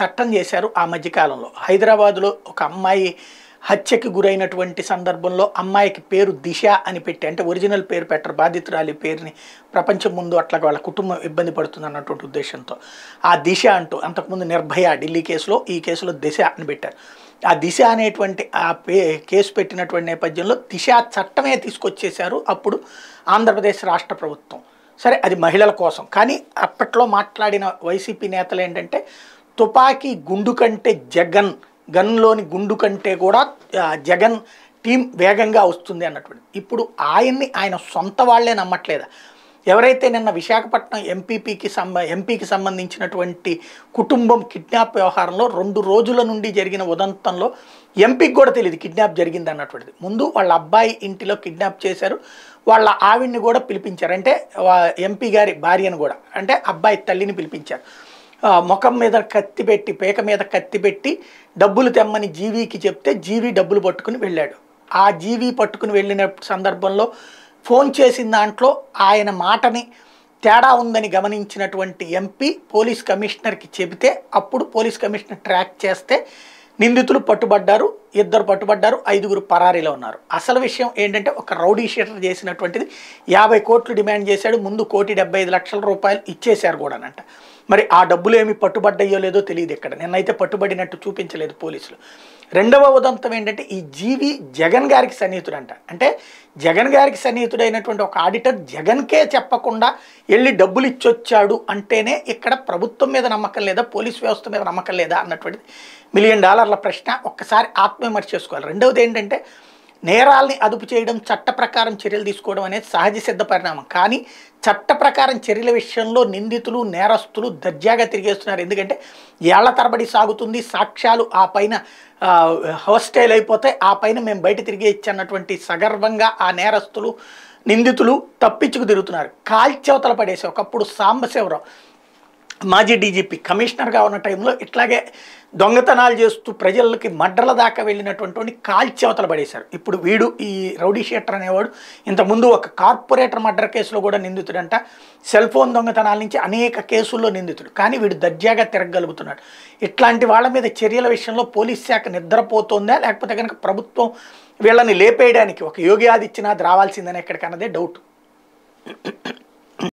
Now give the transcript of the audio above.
చట్టం చేశారు ఆ మధ్యకాలంలో హైదరాబాదులో ఒక అమ్మాయి హత్యకి గురైనటువంటి సందర్భంలో అమ్మాయికి పేరు దిశ అని పెట్టి అంటే ఒరిజినల్ పేరు పెట్టరు బాధితురాలి పేరుని ప్రపంచం ముందు అట్లా వాళ్ళ కుటుంబం ఇబ్బంది పడుతుంది అన్నటువంటి ఉద్దేశంతో ఆ దిశ అంటూ అంతకుముందు నిర్భయ ఢిల్లీ కేసులో ఈ కేసులో దిశ అని పెట్టారు ఆ దిశ అనేటువంటి ఆ పే కేసు పెట్టినటువంటి నేపథ్యంలో దిశ చట్టమే తీసుకొచ్చేశారు అప్పుడు ఆంధ్రప్రదేశ్ రాష్ట్ర ప్రభుత్వం సరే అది మహిళల కోసం కానీ అప్పట్లో మాట్లాడిన వైసీపీ నేతలు ఏంటంటే తుపాకీ గుండు కంటే జగన్ గన్లోని గుండు కంటే కూడా జగన్ టీం వేగంగా వస్తుంది అన్నటువంటి ఇప్పుడు ఆయన్ని ఆయన సొంత వాళ్లే నమ్మట్లేదా ఎవరైతే నిన్న విశాఖపట్నం ఎంపీపీకి సంబ ఎంపీకి సంబంధించినటువంటి కుటుంబం కిడ్నాప్ వ్యవహారంలో రెండు రోజుల నుండి జరిగిన ఉదంతంలో ఎంపీకి కూడా తెలియదు కిడ్నాప్ జరిగింది అన్నటువంటిది ముందు వాళ్ళ అబ్బాయి ఇంటిలో కిడ్నాప్ చేశారు వాళ్ళ ఆవిడ్ని కూడా పిలిపించారు అంటే ఎంపీ గారి భార్యను కూడా అంటే అబ్బాయి తల్లిని పిలిపించారు ముఖం మీద కత్తి పెట్టి పేక మీద కత్తి పెట్టి డబ్బులు తెమ్మని జీవికి చెప్తే జీవి డబ్బులు పట్టుకుని వెళ్ళాడు ఆ జీవి పట్టుకుని వెళ్ళిన సందర్భంలో ఫోన్ చేసిన దాంట్లో ఆయన మాటని తేడా ఉందని గమనించినటువంటి ఎంపీ పోలీస్ కమిషనర్కి చెబితే అప్పుడు పోలీస్ కమిషనర్ ట్రాక్ చేస్తే నిందితులు పట్టుబడ్డారు ఇద్దరు పట్టుబడ్డారు ఐదుగురు పరారీలో ఉన్నారు అసలు విషయం ఏంటంటే ఒక రౌడీ షీటర్ చేసినటువంటిది యాభై కోట్లు డిమాండ్ చేశాడు ముందు కోటి డెబ్బై ఐదు లక్షల రూపాయలు ఇచ్చేశారు కూడా అనంట మరి ఆ డబ్బులు ఏమి పట్టుబడ్డాయో లేదో తెలియదు ఇక్కడ నిన్నైతే పట్టుబడినట్టు చూపించలేదు పోలీసులు రెండవ ఉదంతం ఏంటంటే ఈ జీవి జగన్ గారికి సన్నిహితుడంట అంటే జగన్ గారికి సన్నిహితుడైనటువంటి ఒక ఆడిటర్ జగన్కే చెప్పకుండా వెళ్ళి డబ్బులు ఇచ్చొచ్చాడు అంటేనే ఇక్కడ ప్రభుత్వం మీద నమ్మకం లేదా పోలీస్ వ్యవస్థ మీద నమ్మకం లేదా అన్నటువంటిది మిలియన్ డాలర్ల ప్రశ్న ఒక్కసారి ఆత్మవిమర్శ చేసుకోవాలి రెండవది ఏంటంటే నేరాల్ని అదుపు చేయడం చట్ట ప్రకారం చర్యలు తీసుకోవడం అనేది సహజ సిద్ధ పరిణామం కానీ చట్ట ప్రకారం చర్యల విషయంలో నిందితులు నేరస్తులు దర్జాగా తిరిగేస్తున్నారు ఎందుకంటే ఏళ్ల తరబడి సాగుతుంది సాక్ష్యాలు ఆ పైన హోస్టైల్ అయిపోతే ఆ పైన మేము బయట తిరిగేయచ్చు అన్నటువంటి సగర్వంగా ఆ నేరస్తులు నిందితులు తప్పించుకు తిరుగుతున్నారు కాల్చేవతల పడేసి ఒకప్పుడు సాంబశివరావు మాజీ డీజీపీ కమిషనర్గా ఉన్న టైంలో ఇట్లాగే దొంగతనాలు చేస్తూ ప్రజలకి మడ్రల దాకా వెళ్ళినటువంటి కాల్చి అవతల పడేశారు ఇప్పుడు వీడు ఈ రౌడీ షేటర్ అనేవాడు ఇంతకుముందు ఒక కార్పొరేటర్ మర్డర్ కేసులో కూడా నిందితుడంట సెల్ ఫోన్ దొంగతనాల నుంచి అనేక కేసుల్లో నిందితుడు కానీ వీడు దర్జాగా తిరగగలుగుతున్నాడు ఇట్లాంటి వాళ్ళ మీద చర్యల విషయంలో పోలీస్ శాఖ నిద్రపోతుందా లేకపోతే కనుక ప్రభుత్వం వీళ్ళని లేపేయడానికి ఒక యోగి ఆదిత్యనాథ్ రావాల్సిందని ఎక్కడికన్నదే డౌట్